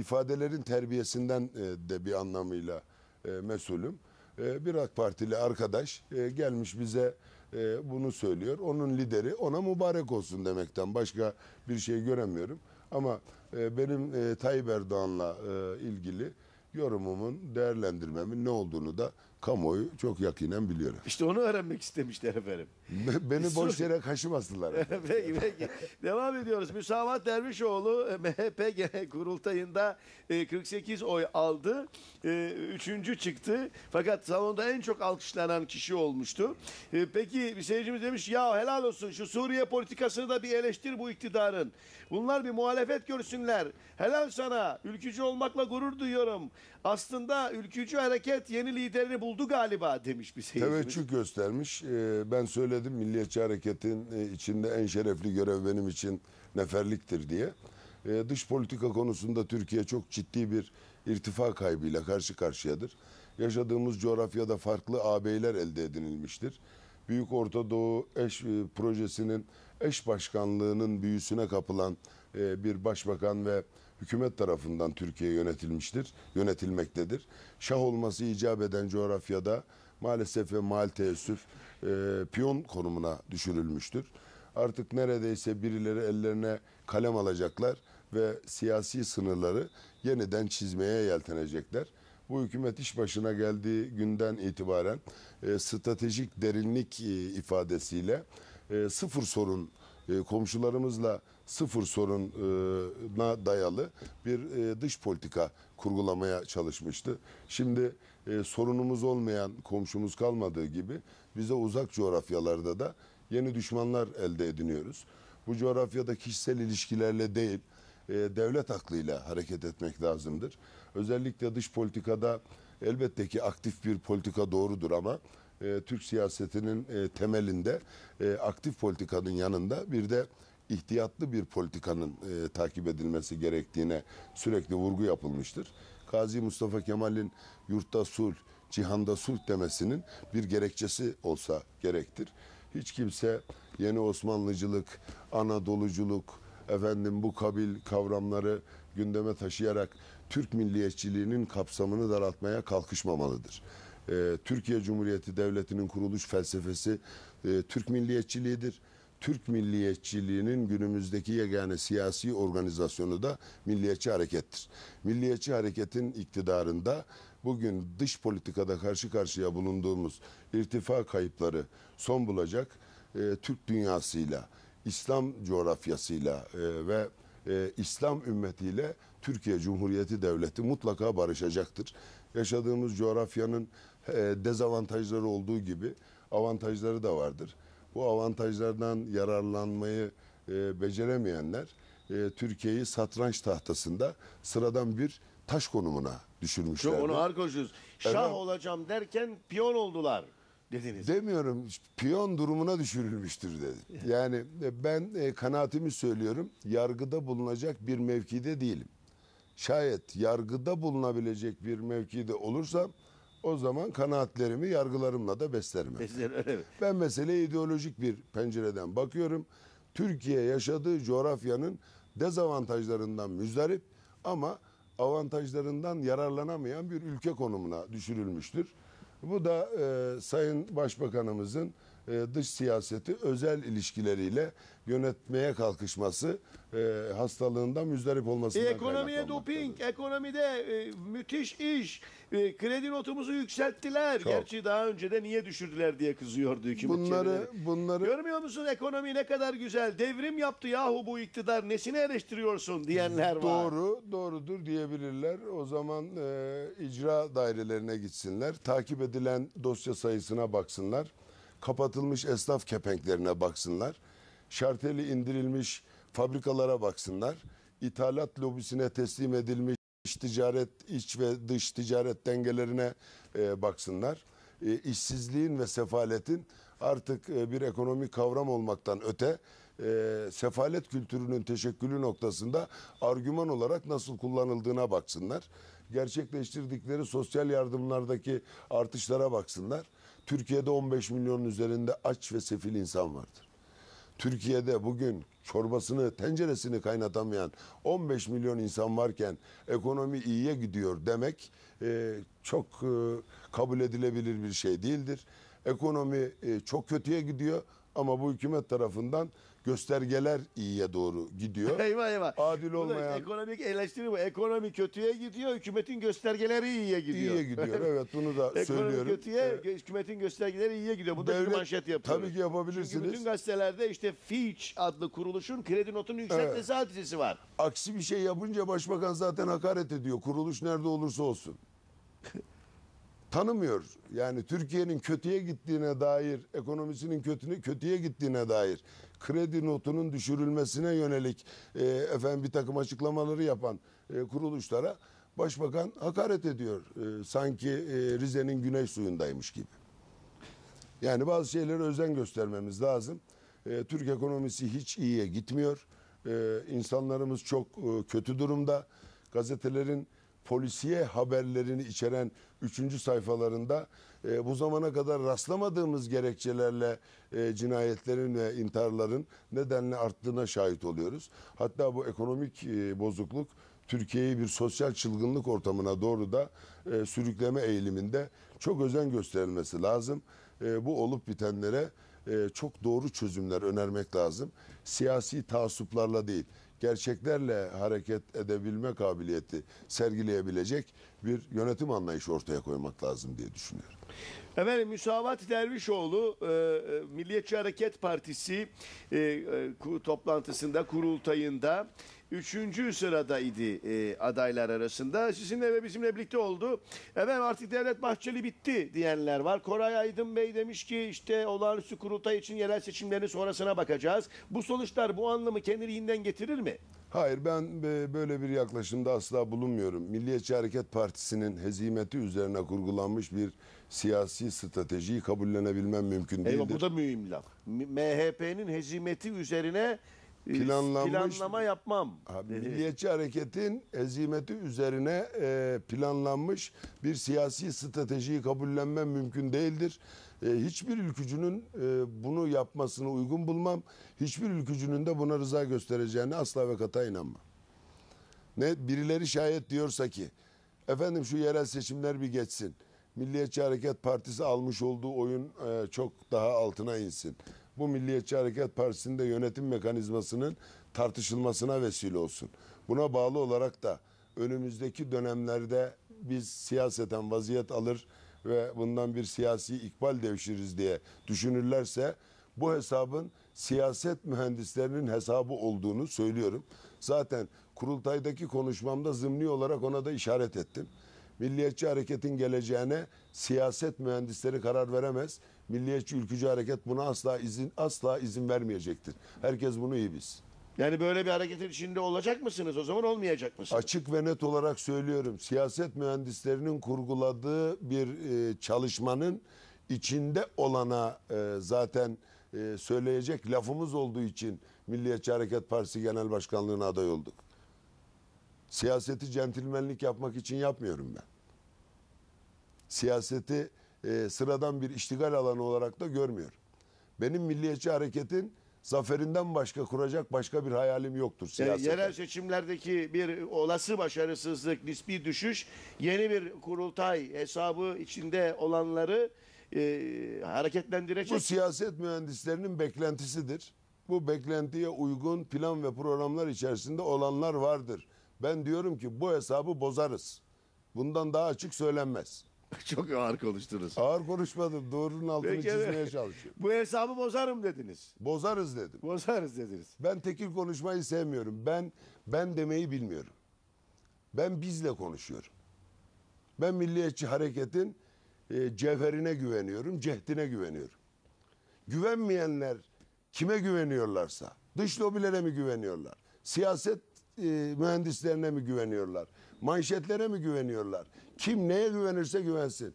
ifadelerin terbiyesinden e, de bir anlamıyla e, mesulüm. E, bir AK Partili arkadaş e, gelmiş bize e, bunu söylüyor. Onun lideri ona mübarek olsun demekten başka bir şey göremiyorum. Ama e, benim e, Tayyip Erdoğan'la e, ilgili yorumumun, değerlendirmemin ne olduğunu da kamuoyu çok yakinen biliyorum. İşte onu öğrenmek istemişler efendim. Be- beni Biz boş yere kaşımasınlar. peki peki. Devam ediyoruz. Müsavat Dervişoğlu MHP kurultayında 48 e, oy aldı. E, üçüncü çıktı. Fakat salonda en çok alkışlanan kişi olmuştu. E, peki bir seyircimiz demiş ya helal olsun şu Suriye politikasını da bir eleştir bu iktidarın. Bunlar bir muhalefet görsünler. Helal sana. Ülkücü olmakla gurur duyuyorum. Aslında ülkücü hareket yeni liderini buldu galiba demiş bir seyircimiz. Teveccüh göstermiş. Ee, ben söyledim Milliyetçi Hareket'in e, içinde en şerefli görev benim için neferliktir diye. Ee, dış politika konusunda Türkiye çok ciddi bir irtifa kaybıyla karşı karşıyadır. Yaşadığımız coğrafyada farklı ağabeyler elde edinilmiştir. Büyük Orta Doğu eş e, projesinin eş başkanlığının büyüsüne kapılan e, bir başbakan ve hükümet tarafından Türkiye yönetilmiştir, yönetilmektedir. Şah olması icap eden coğrafyada maalesef ve mal teessüf e, piyon konumuna düşürülmüştür. Artık neredeyse birileri ellerine kalem alacaklar ve siyasi sınırları yeniden çizmeye yeltenecekler. Bu hükümet iş başına geldiği günden itibaren e, stratejik derinlik e, ifadesiyle e, sıfır sorun e, komşularımızla sıfır soruna dayalı bir e, dış politika kurgulamaya çalışmıştı. Şimdi e, sorunumuz olmayan komşumuz kalmadığı gibi bize uzak coğrafyalarda da yeni düşmanlar elde ediniyoruz. Bu coğrafyada kişisel ilişkilerle değil, e, devlet aklıyla hareket etmek lazımdır. Özellikle dış politikada elbette ki aktif bir politika doğrudur ama e, Türk siyasetinin e, temelinde e, aktif politikanın yanında bir de ihtiyatlı bir politikanın e, takip edilmesi gerektiğine sürekli vurgu yapılmıştır. Gazi Mustafa Kemal'in yurtta sulh, cihanda sulh demesinin bir gerekçesi olsa gerektir. Hiç kimse yeni Osmanlıcılık, Anadoluculuk, efendim bu kabil kavramları gündeme taşıyarak Türk milliyetçiliğinin kapsamını daraltmaya kalkışmamalıdır. Ee, Türkiye Cumhuriyeti Devleti'nin kuruluş felsefesi e, Türk milliyetçiliğidir. Türk milliyetçiliğinin günümüzdeki yegane siyasi organizasyonu da milliyetçi harekettir. Milliyetçi hareketin iktidarında bugün dış politikada karşı karşıya bulunduğumuz irtifa kayıpları son bulacak e, Türk dünyasıyla, İslam coğrafyasıyla e, ve e, İslam ümmetiyle Türkiye Cumhuriyeti Devleti mutlaka barışacaktır. Yaşadığımız coğrafyanın e, dezavantajları olduğu gibi avantajları da vardır. Bu avantajlardan yararlanmayı e, beceremeyenler e, Türkiye'yi satranç tahtasında sıradan bir taş konumuna düşürmüşler. Çok onu ağır konuşuyoruz. Şah Efendim, olacağım derken piyon oldular dediniz. Demiyorum piyon durumuna düşürülmüştür dedi. Yani ben e, kanaatimi söylüyorum yargıda bulunacak bir mevkide değilim. Şayet yargıda bulunabilecek bir mevkide olursam o zaman kanaatlerimi yargılarımla da beslerim. Besler, öyle Ben meseleye ideolojik bir pencereden bakıyorum. Türkiye yaşadığı coğrafyanın dezavantajlarından müzdarip ama avantajlarından yararlanamayan bir ülke konumuna düşürülmüştür. Bu da e, Sayın Başbakanımızın e, dış siyaseti özel ilişkileriyle yönetmeye kalkışması e, hastalığından müzdarip olmasından e, Ekonomiye doping, ekonomide e, müthiş iş. E, kredi notumuzu yükselttiler. Çok. Gerçi daha önce de niye düşürdüler diye kızıyordu hükümet bunları, çevreleri. bunları... Görmüyor musun ekonomi ne kadar güzel. Devrim yaptı yahu bu iktidar. Nesini eleştiriyorsun diyenler var. Doğru, doğrudur diyebilirler. O zaman e, icra dairelerine gitsinler. Takip edilen dosya sayısına baksınlar kapatılmış esnaf kepenklerine baksınlar. Şarteli indirilmiş fabrikalara baksınlar. İthalat lobisine teslim edilmiş ticaret, iç ve dış ticaret dengelerine e, baksınlar. E, işsizliğin ve sefaletin artık e, bir ekonomik kavram olmaktan öte e, sefalet kültürünün teşekkülü noktasında argüman olarak nasıl kullanıldığına baksınlar. Gerçekleştirdikleri sosyal yardımlardaki artışlara baksınlar. Türkiye'de 15 milyonun üzerinde aç ve sefil insan vardır. Türkiye'de bugün çorbasını, tenceresini kaynatamayan 15 milyon insan varken ekonomi iyiye gidiyor demek e, çok e, kabul edilebilir bir şey değildir. Ekonomi e, çok kötüye gidiyor ama bu hükümet tarafından göstergeler iyiye doğru gidiyor. eyvah eyvah. Adil olmayan. Ekonomik eleştiri bu. Ekonomi kötüye gidiyor, hükümetin göstergeleri iyiye gidiyor. İyiye gidiyor. Evet bunu da Ekonomi söylüyorum. kötüye, Evet. hükümetin göstergeleri iyiye gidiyor. Bu da bir manşet yapıyor. Tabii ki Çünkü bütün gazetelerde işte Fitch adlı kuruluşun kredi notunun yükseltmesi hadisesi var. Aksi bir şey yapınca başbakan zaten hakaret ediyor. Kuruluş nerede olursa olsun. tanımıyor. Yani Türkiye'nin kötüye gittiğine dair, ekonomisinin kötüne, kötüye gittiğine dair, kredi notunun düşürülmesine yönelik e, efendim bir takım açıklamaları yapan e, kuruluşlara başbakan hakaret ediyor. E, sanki e, Rize'nin güney suyundaymış gibi. Yani bazı şeylere özen göstermemiz lazım. E, Türk ekonomisi hiç iyiye gitmiyor. E, insanlarımız çok e, kötü durumda. Gazetelerin polisiye haberlerini içeren 3. sayfalarında e, bu zamana kadar rastlamadığımız gerekçelerle e, cinayetlerin ve intiharların nedenle arttığına şahit oluyoruz. Hatta bu ekonomik e, bozukluk Türkiye'yi bir sosyal çılgınlık ortamına doğru da e, sürükleme eğiliminde çok özen gösterilmesi lazım. E, bu olup bitenlere e, çok doğru çözümler önermek lazım. Siyasi taassuplarla değil gerçeklerle hareket edebilme kabiliyeti sergileyebilecek bir yönetim anlayışı ortaya koymak lazım diye düşünüyorum. Efendim Müsavat Dervişoğlu e, e Milliyetçi Hareket Partisi e, e, toplantısında kurultayında Üçüncü sırada idi e, adaylar arasında. Sizinle ve bizimle birlikte oldu. Evet artık Devlet Bahçeli bitti diyenler var. Koray Aydın Bey demiş ki işte olağanüstü kurultay için yerel seçimlerin sonrasına bakacağız. Bu sonuçlar bu anlamı kendiliğinden getirir mi? Hayır ben e, böyle bir yaklaşımda asla bulunmuyorum. Milliyetçi Hareket Partisi'nin hezimeti üzerine kurgulanmış bir siyasi stratejiyi kabullenebilmem mümkün değildir. Eyvah bu da mühim laf. MHP'nin hezimeti üzerine ee, planlanmış planlama yapmam. Dedi. Milliyetçi hareketin ezimeti üzerine e, planlanmış bir siyasi stratejiyi kabullenmem mümkün değildir. E, hiçbir ülkücünün e, bunu yapmasını uygun bulmam. Hiçbir ülkücünün de buna rıza göstereceğine asla ve kata inanmam. Ne birileri şayet diyorsa ki efendim şu yerel seçimler bir geçsin. Milliyetçi Hareket Partisi almış olduğu oyun e, çok daha altına insin bu Milliyetçi Hareket Partisi'nde yönetim mekanizmasının tartışılmasına vesile olsun. Buna bağlı olarak da önümüzdeki dönemlerde biz siyaseten vaziyet alır ve bundan bir siyasi ikbal devşiririz diye düşünürlerse bu hesabın siyaset mühendislerinin hesabı olduğunu söylüyorum. Zaten kurultaydaki konuşmamda zımni olarak ona da işaret ettim. Milliyetçi hareketin geleceğine siyaset mühendisleri karar veremez. Milliyetçi Ülkücü Hareket buna asla izin asla izin vermeyecektir. Herkes bunu iyi bilsin. Yani böyle bir hareketin içinde olacak mısınız? O zaman olmayacak mısınız? Açık ve net olarak söylüyorum. Siyaset mühendislerinin kurguladığı bir e, çalışmanın içinde olana e, zaten e, söyleyecek lafımız olduğu için Milliyetçi Hareket Partisi Genel Başkanlığı'na aday olduk. Siyaseti centilmenlik yapmak için yapmıyorum ben. Siyaseti e, sıradan bir iştigal alanı olarak da görmüyor. Benim milliyetçi hareketin zaferinden başka kuracak başka bir hayalim yoktur siyasette. Yerel seçimlerdeki bir olası başarısızlık, nispi düşüş yeni bir kurultay hesabı içinde olanları e, hareketlendirecek. Bu siyaset mühendislerinin beklentisidir. Bu beklentiye uygun plan ve programlar içerisinde olanlar vardır. Ben diyorum ki bu hesabı bozarız. Bundan daha açık söylenmez. Çok ağır konuştunuz. Ağır konuşmadım. Doğrunun altını Peki, çizmeye çalışıyorum. Bu hesabı bozarım dediniz. Bozarız dedim. Bozarız dediniz. Ben tekil konuşmayı sevmiyorum. Ben ben demeyi bilmiyorum. Ben bizle konuşuyorum. Ben Milliyetçi Hareket'in e, cevherine güveniyorum, cehdine güveniyorum. Güvenmeyenler kime güveniyorlarsa, dış lobilere mi güveniyorlar, siyaset e, mühendislerine mi güveniyorlar, manşetlere mi güveniyorlar, kim neye güvenirse güvensin.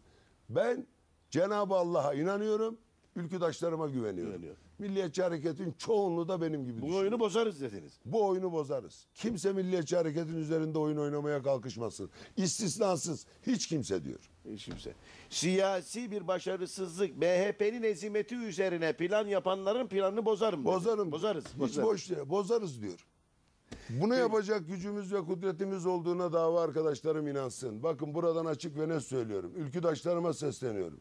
Ben Cenab-ı Allah'a inanıyorum. Ülküdaşlarıma güveniyorum. Güveniyor. Milliyetçi Hareket'in çoğunluğu da benim gibi Bu düşünüyor. oyunu bozarız dediniz. Bu oyunu bozarız. Kimse Milliyetçi Hareket'in üzerinde oyun oynamaya kalkışmasın. İstisnasız hiç kimse diyor. Hiç kimse. Siyasi bir başarısızlık MHP'nin ezimeti üzerine plan yapanların planını bozarım. Bozarım. Bozarız. Hiç Bozarız. boş yere bozarız diyor. Bunu yapacak gücümüz ve kudretimiz olduğuna dava arkadaşlarım inansın. Bakın buradan açık ve ne söylüyorum. Ülküdaşlarıma sesleniyorum.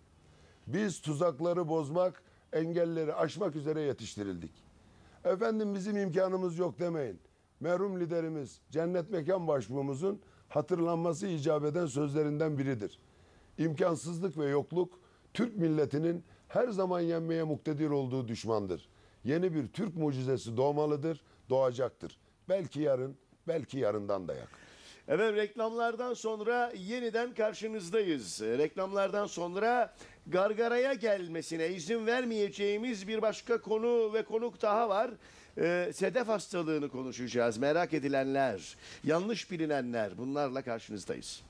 Biz tuzakları bozmak, engelleri aşmak üzere yetiştirildik. Efendim bizim imkanımız yok demeyin. Merhum liderimiz Cennet Mekan Başbuğumuzun hatırlanması icap eden sözlerinden biridir. İmkansızlık ve yokluk Türk milletinin her zaman yenmeye muktedir olduğu düşmandır. Yeni bir Türk mucizesi doğmalıdır, doğacaktır. Belki yarın, belki yarından da yakın. Evet reklamlardan sonra yeniden karşınızdayız. Reklamlardan sonra gargaraya gelmesine izin vermeyeceğimiz bir başka konu ve konuk daha var. Ee, sedef hastalığını konuşacağız. Merak edilenler, yanlış bilinenler bunlarla karşınızdayız.